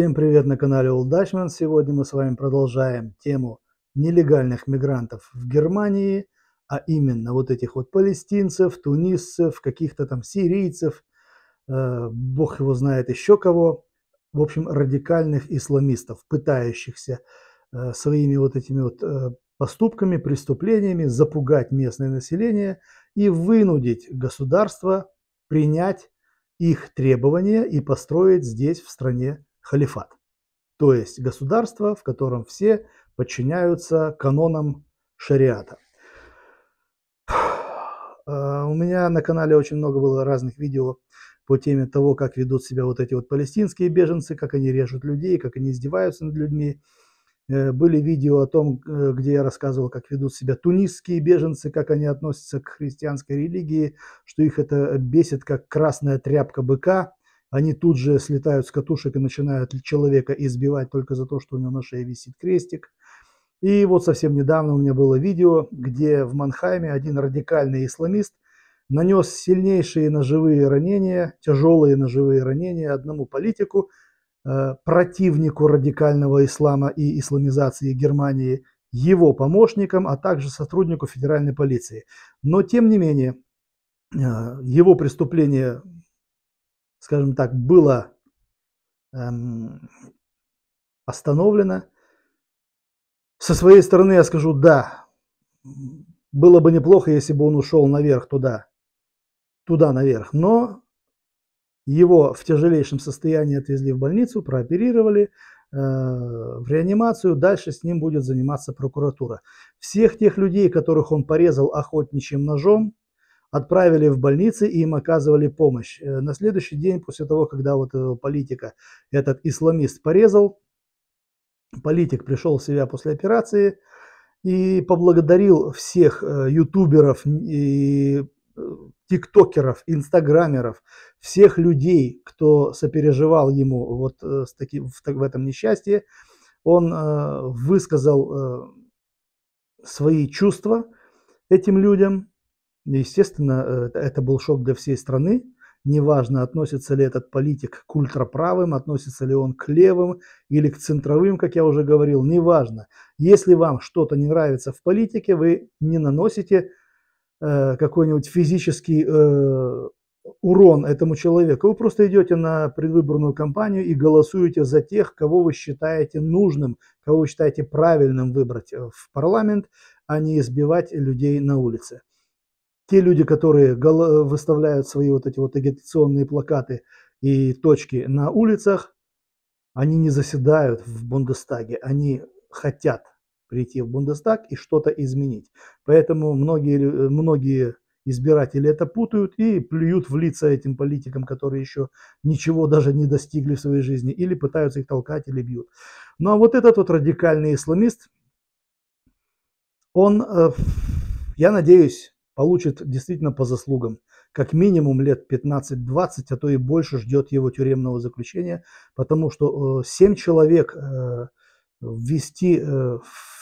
Всем привет на канале Old Dutchman. Сегодня мы с вами продолжаем тему нелегальных мигрантов в Германии, а именно вот этих вот палестинцев, тунисцев, каких-то там сирийцев, э, бог его знает еще кого, в общем, радикальных исламистов, пытающихся э, своими вот этими вот э, поступками, преступлениями запугать местное население и вынудить государство принять их требования и построить здесь, в стране, халифат, то есть государство, в котором все подчиняются канонам шариата. А, у меня на канале очень много было разных видео по теме того, как ведут себя вот эти вот палестинские беженцы, как они режут людей, как они издеваются над людьми. Э, были видео о том, э, где я рассказывал, как ведут себя тунисские беженцы, как они относятся к христианской религии, что их это бесит, как красная тряпка быка они тут же слетают с катушек и начинают человека избивать только за то, что у него на шее висит крестик. И вот совсем недавно у меня было видео, где в Манхайме один радикальный исламист нанес сильнейшие ножевые ранения, тяжелые ножевые ранения одному политику, э, противнику радикального ислама и исламизации Германии, его помощникам, а также сотруднику федеральной полиции. Но тем не менее, э, его преступление скажем так, было эм, остановлено. Со своей стороны я скажу да. Было бы неплохо, если бы он ушел наверх туда, туда наверх. Но его в тяжелейшем состоянии отвезли в больницу, прооперировали, э, в реанимацию, дальше с ним будет заниматься прокуратура. Всех тех людей, которых он порезал охотничьим ножом, отправили в больницы и им оказывали помощь. Э, на следующий день, после того, когда вот э, политика, этот исламист порезал, политик пришел в себя после операции и поблагодарил всех э, ютуберов и тиктокеров, инстаграмеров, всех людей, кто сопереживал ему вот с таки, в, в этом несчастье, он э, высказал э, свои чувства этим людям, Естественно, э, это был шок для всей страны. Неважно, относится ли этот политик к ультраправым, относится ли он к левым или к центровым, как я уже говорил, неважно. Если вам что-то не нравится в политике, вы не наносите э, какой-нибудь физический э, урон этому человеку. Вы просто идете на предвыборную кампанию и голосуете за тех, кого вы считаете нужным, кого вы считаете правильным выбрать э, в парламент, а не избивать людей на улице те люди, которые э, выставляют свои вот эти вот агитационные плакаты и точки на улицах, они не заседают в Бундестаге, они хотят прийти в Бундестаг и что-то изменить. Поэтому многие, э, многие избиратели это путают и плюют в лица этим политикам, которые еще ничего даже не достигли в своей жизни, или пытаются их толкать или бьют. Ну а вот этот вот радикальный исламист, он, э, я надеюсь, получит действительно по заслугам. Как минимум лет 15-20, а то и больше ждет его тюремного заключения, потому что 7 э, человек э, ввести э,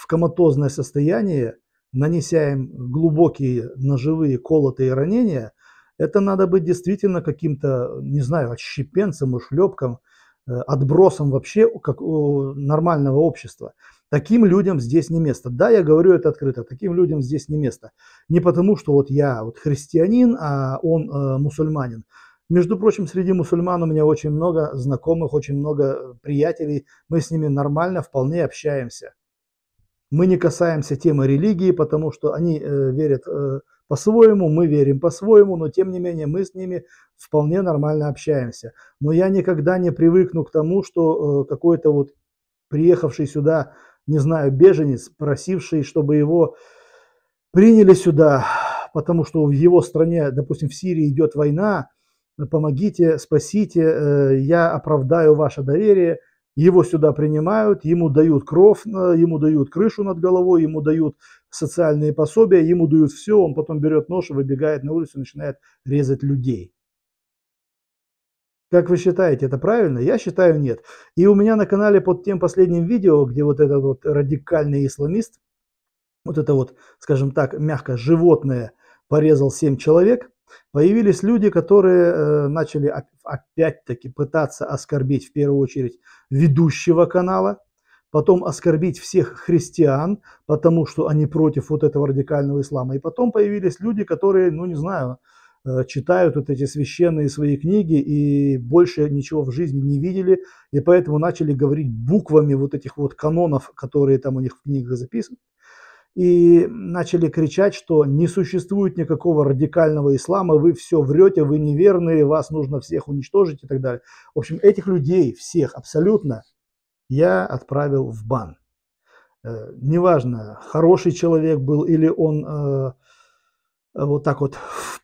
в коматозное состояние, нанеся им глубокие ножевые колотые ранения, это надо быть действительно каким-то, не знаю, отщепенцем, ушлепком, отбросом вообще как у нормального общества. Таким людям здесь не место. Да, я говорю это открыто, таким людям здесь не место. Не потому, что вот я вот христианин, а он э, мусульманин. Между прочим, среди мусульман у меня очень много знакомых, очень много э, приятелей. Мы с ними нормально, вполне общаемся. Мы не касаемся темы религии, потому что они э, верят э, по-своему, мы верим по-своему, но тем не менее мы с ними вполне нормально общаемся. Но я никогда не привыкну к тому, что э, какой-то вот приехавший сюда не знаю, беженец, просивший, чтобы его приняли сюда, потому что в его стране, допустим, в Сирии идет война, помогите, спасите, э, я оправдаю ваше доверие. Его сюда принимают, ему дают кров, э, ему дают крышу над головой, ему дают социальные пособия, ему дают все, он потом берет нож и выбегает на улицу и начинает резать людей. Как вы считаете, это правильно? Я считаю, нет. И у меня на канале под тем последним видео, где вот этот вот радикальный исламист, вот это вот, скажем так, мягко, животное порезал 7 человек, появились люди, которые э, начали опять-таки пытаться оскорбить в первую очередь ведущего канала, потом оскорбить всех христиан, потому что они против вот этого радикального ислама. И потом появились люди, которые, ну не знаю, Э, читают вот эти священные свои книги и больше ничего в жизни не видели, и поэтому начали говорить буквами вот этих вот канонов, которые там у них в книгах записаны, и начали кричать, что не существует никакого радикального ислама, вы все врете, вы неверные, вас нужно всех уничтожить и так далее. В общем, этих людей, всех абсолютно, я отправил в бан. Э, неважно, хороший человек был или он э, вот так вот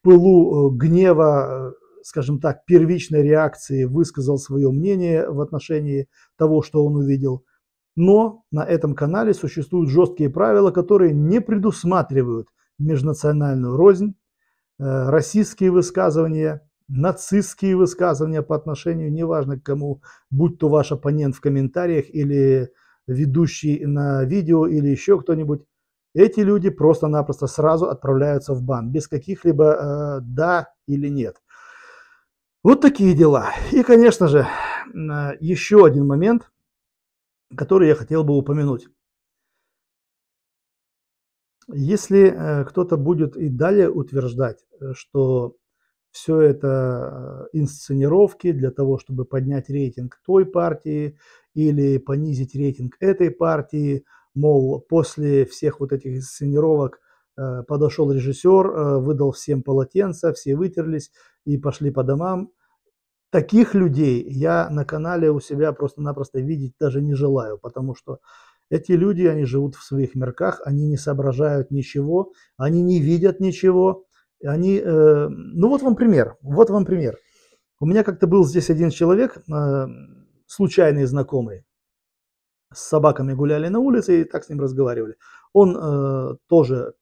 пылу э, гнева, э, скажем так, первичной реакции высказал свое мнение в отношении того, что он увидел. Но на этом канале существуют жесткие правила, которые не предусматривают межнациональную рознь, э, российские высказывания, нацистские высказывания по отношению, неважно к кому, будь то ваш оппонент в комментариях или ведущий на видео или еще кто-нибудь, эти люди просто-напросто сразу отправляются в бан, без каких-либо э, да или нет. Вот такие дела. И, конечно же, э, еще один момент, который я хотел бы упомянуть. Если э, кто-то будет и далее утверждать, э, что все это э, инсценировки для того, чтобы поднять рейтинг той партии или понизить рейтинг этой партии, мол, после всех вот этих инсценировок э, подошел режиссер, э, выдал всем полотенца, все вытерлись и пошли по домам. Таких людей я на канале у себя просто-напросто видеть даже не желаю, потому что эти люди, они живут в своих мирках, они не соображают ничего, они не видят ничего. Они, э, ну вот вам пример, вот вам пример. У меня как-то был здесь один человек, э, случайный знакомый, с собаками гуляли на улице и так с ним разговаривали. Он э, тоже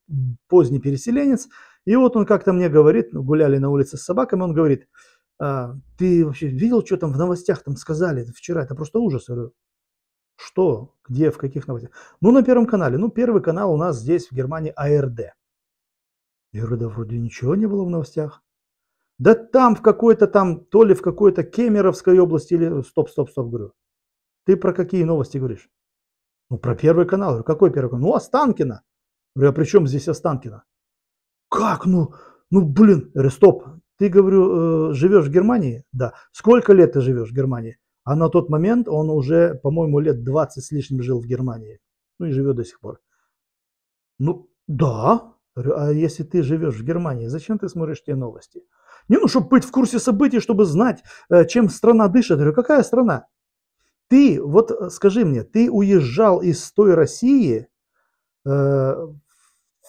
поздний переселенец. И вот он как-то мне говорит, ну, гуляли на улице с собаками, он говорит, а, ты вообще видел, что там в новостях там сказали вчера? Это просто ужас. Я говорю, что? Где? В каких новостях? Ну, на Первом канале. Ну, Первый канал у нас здесь, в Германии, АРД. Я говорю, да вроде ничего не было в новостях. Да там в какой-то там, то ли в какой-то Кемеровской области, или... Стоп, стоп, стоп, говорю. Ты про какие новости говоришь? Ну, про Первый канал. говорю, какой Первый канал? Ну, Останкина. Я говорю, а при чем здесь Останкина? Как? Ну, ну блин. Я говорю, стоп. Ты, говорю, э, живешь в Германии? Да. Сколько лет ты живешь в Германии? А на тот момент он уже, по-моему, лет 20 с лишним жил в Германии. Ну и живет до сих пор. Ну, да. Говорю, а если ты живешь в Германии, зачем ты смотришь те новости? Не, ну, чтобы быть в курсе событий, чтобы знать, э, чем страна дышит. Я говорю, какая страна? Ты, вот э, скажи мне, ты уезжал из той России, э,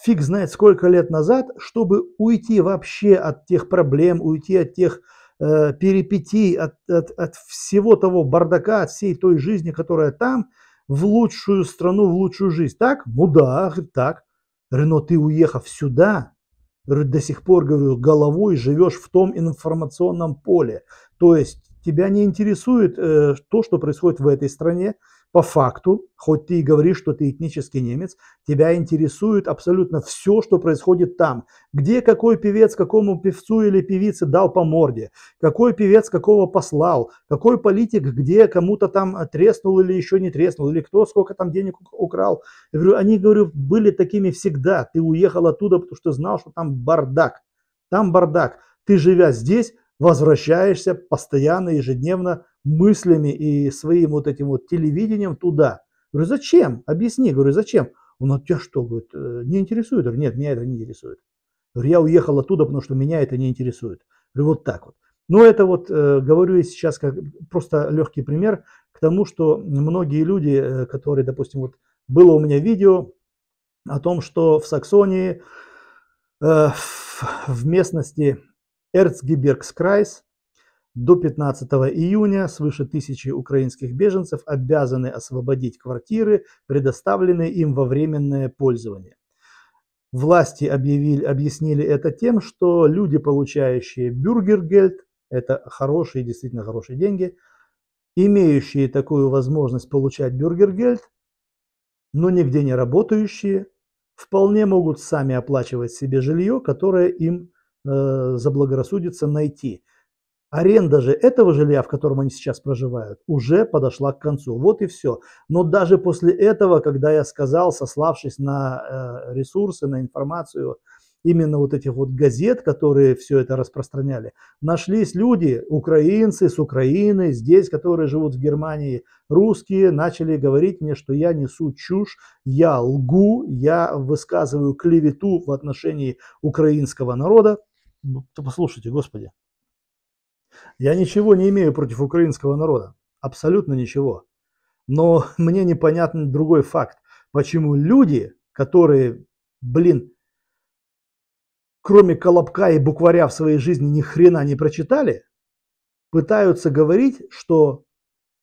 фиг знает сколько лет назад, чтобы уйти вообще от тех проблем, уйти от тех э, перипетий, от, от, от всего того бардака, от всей той жизни, которая там, в лучшую страну, в лучшую жизнь. Так? Ну да, так. Рено, ты уехав сюда, до сих пор, говорю, головой живешь в том информационном поле. То есть тебя не интересует э, то, что происходит в этой стране по факту, хоть ты и говоришь, что ты этнический немец, тебя интересует абсолютно все, что происходит там. Где какой певец какому певцу или певице дал по морде, какой певец какого послал, какой политик где кому-то там треснул или еще не треснул, или кто сколько там денег украл. Я говорю, они, говорю, были такими всегда. Ты уехал оттуда, потому что знал, что там бардак. Там бардак. Ты, живя здесь, возвращаешься постоянно, ежедневно мыслями и своим вот этим вот телевидением туда. Говорю, зачем? Объясни. Говорю, зачем? Он, а тебя что? Говорит, не интересует? Говорю, нет, меня это не интересует. Говорю, я уехал оттуда, потому что меня это не интересует. Говорю, вот так вот. Но ну, это вот, э, говорю я сейчас как просто легкий пример к тому, что многие люди, э, которые, допустим, вот было у меня видео о том, что в Саксонии, э, в местности Эрцгебергскрайс до 15 июня свыше тысячи украинских беженцев обязаны освободить квартиры, предоставленные им во временное пользование. Власти объявили, объяснили это тем, что люди, получающие бюргергельд, это хорошие, действительно хорошие деньги, имеющие такую возможность получать бюргергельд, но нигде не работающие, вполне могут сами оплачивать себе жилье, которое им э, заблагорассудится найти. Аренда же этого жилья, в котором они сейчас проживают, уже подошла к концу. Вот и все. Но даже после этого, когда я сказал, сославшись на э, ресурсы, на информацию, именно вот этих вот газет, которые все это распространяли, нашлись люди, украинцы с Украины, здесь, которые живут в Германии, русские, начали говорить мне, что я несу чушь, я лгу, я высказываю клевету в отношении украинского народа. Да ну, послушайте, Господи. Я ничего не имею против украинского народа. Абсолютно ничего. Но мне непонятен другой факт. Почему люди, которые, блин, кроме колобка и букваря в своей жизни ни хрена не прочитали, пытаются говорить, что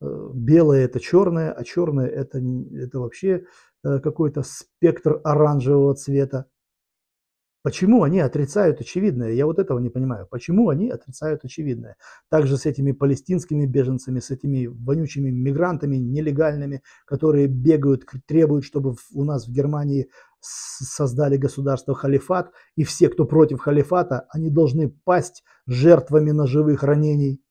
э, белое это черное, а черное это, это вообще э, какой-то спектр оранжевого цвета. Почему они отрицают очевидное? Я вот этого не понимаю. Почему они отрицают очевидное? Также с этими палестинскими беженцами, с этими вонючими мигрантами нелегальными, которые бегают, требуют, чтобы у нас в Германии создали государство халифат, и все, кто против халифата, они должны пасть жертвами ножевых ранений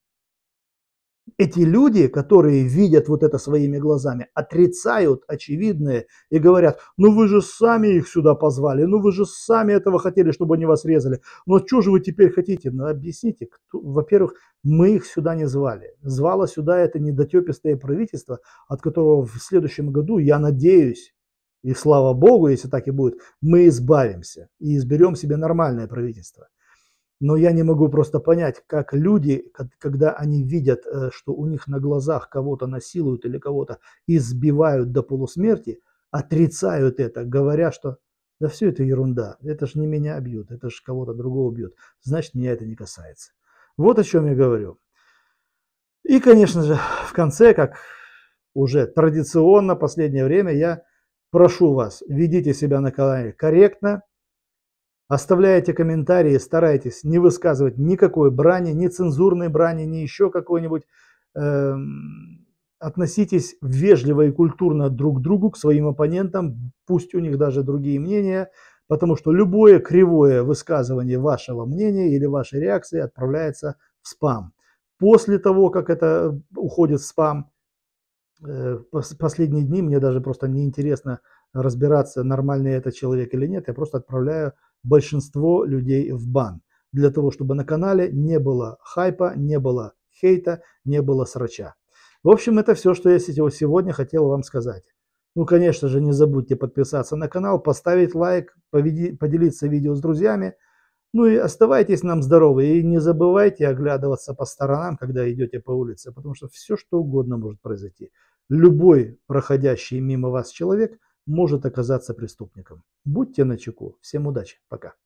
эти люди, которые видят вот это своими глазами, отрицают очевидное и говорят, ну вы же сами их сюда позвали, ну вы же сами этого хотели, чтобы они вас резали, но ну что же вы теперь хотите? Ну объясните, кто... во-первых, мы их сюда не звали. Звало сюда это недотепистое правительство, от которого в следующем году, я надеюсь, и слава богу, если так и будет, мы избавимся и изберем себе нормальное правительство – но я не могу просто понять, как люди, когда они видят, э, что у них на глазах кого-то насилуют или кого-то избивают до полусмерти, отрицают это, говоря, что да все это ерунда, это же не меня бьют, это же кого-то другого бьют, значит меня это не касается. Вот о чем я говорю. И, конечно же, в конце, как уже традиционно последнее время, я прошу вас, ведите себя на канале корректно, Оставляйте комментарии, старайтесь не высказывать никакой брани, ни цензурной брани, ни еще какой-нибудь. Э, относитесь вежливо и культурно друг к другу, к своим оппонентам, пусть у них даже другие мнения, потому что любое кривое высказывание вашего мнения или вашей реакции отправляется в спам. После того, как это уходит в спам, э, последние дни мне даже просто неинтересно разбираться, нормальный это человек или нет, я просто отправляю большинство людей в бан, для того, чтобы на канале не было хайпа, не было хейта, не было срача. В общем, это все, что я сегодня хотел вам сказать. Ну, конечно же, не забудьте подписаться на канал, поставить лайк, поделиться видео с друзьями. Ну и оставайтесь нам здоровы и не забывайте оглядываться по сторонам, когда идете по улице, потому что все, что угодно может произойти. Любой проходящий мимо вас человек – может оказаться преступником. Будьте начеку. Всем удачи. Пока.